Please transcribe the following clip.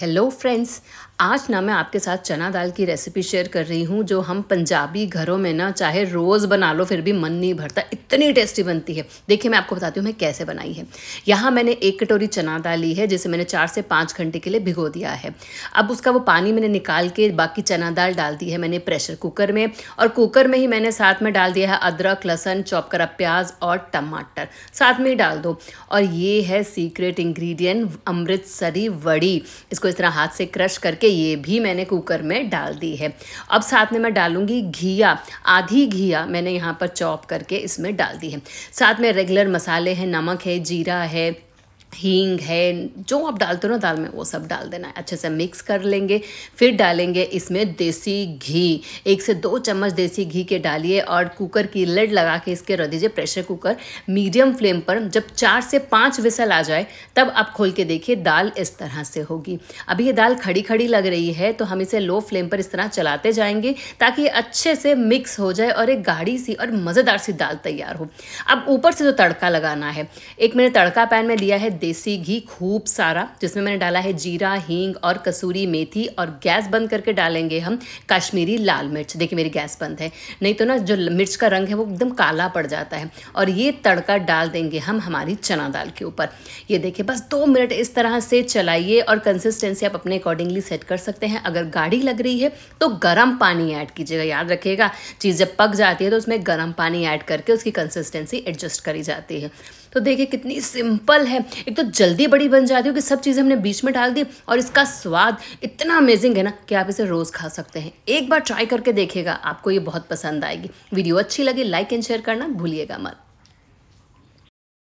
hello friends आज ना मैं आपके साथ चना दाल की रेसिपी शेयर कर रही हूँ जो हम पंजाबी घरों में ना चाहे रोज़ बना लो फिर भी मन नहीं भरता इतनी टेस्टी बनती है देखिए मैं आपको बताती हूँ मैं कैसे बनाई है यहाँ मैंने एक कटोरी चना दाल ली है जिसे मैंने चार से पाँच घंटे के लिए भिगो दिया है अब उसका वो पानी मैंने निकाल के बाकी चना दाल डाल दी है मैंने प्रेशर कुकर में और कुकर में ही मैंने साथ में डाल दिया है अदरक लहसन चॉप करा प्याज और टमाटर साथ में ही डाल दो और ये है सीक्रेट इंग्रीडियंट अमृतसरी वड़ी इसको इस तरह हाथ से क्रश करके ये भी मैंने कुकर में डाल दी है अब साथ में मैं डालूंगी घिया आधी घिया मैंने यहाँ पर चॉप करके इसमें डाल डाल दी है साथ में रेगुलर मसाले हैं नमक है जीरा है हींग है जो आप डालते हो ना दाल में वो सब डाल देना है अच्छे से मिक्स कर लेंगे फिर डालेंगे इसमें देसी घी एक से दो चम्मच देसी घी के डालिए और कुकर की लड लगा के इसके रख दीजिए प्रेशर कुकर मीडियम फ्लेम पर जब चार से पाँच विसल आ जाए तब आप खोल के देखिए दाल इस तरह से होगी अभी ये दाल खड़ी खड़ी लग रही है तो हम इसे लो फ्लेम पर इस तरह चलाते जाएंगे ताकि अच्छे से मिक्स हो जाए और एक गाढ़ी सी और मज़ेदार सी दाल तैयार हो अब ऊपर से जो तड़का लगाना है एक मैंने तड़का पैन में लिया है देसी घी खूब सारा जिसमें मैंने डाला है जीरा हींग और कसूरी मेथी और गैस बंद करके डालेंगे हम कश्मीरी लाल मिर्च देखिए मेरी गैस बंद है नहीं तो ना जो मिर्च का रंग है वो एकदम काला पड़ जाता है और ये तड़का डाल देंगे हम हमारी चना दाल के ऊपर ये देखिए बस दो मिनट इस तरह से चलाइए और कंसिस्टेंसी आप अपने अकॉर्डिंगली सेट कर सकते हैं अगर गाढ़ी लग रही है तो गर्म पानी ऐड कीजिएगा याद रखिएगा चीज़ जब पक जाती है तो उसमें गर्म पानी ऐड करके उसकी कंसिस्टेंसी एडजस्ट करी जाती है तो देखिए कितनी सिंपल है एक तो जल्दी बड़ी बन जाती है कि सब चीज़ें हमने बीच में डाल दी और इसका स्वाद इतना अमेजिंग है ना कि आप इसे रोज़ खा सकते हैं एक बार ट्राई करके देखिएगा आपको ये बहुत पसंद आएगी वीडियो अच्छी लगे लाइक एंड शेयर करना भूलिएगा मत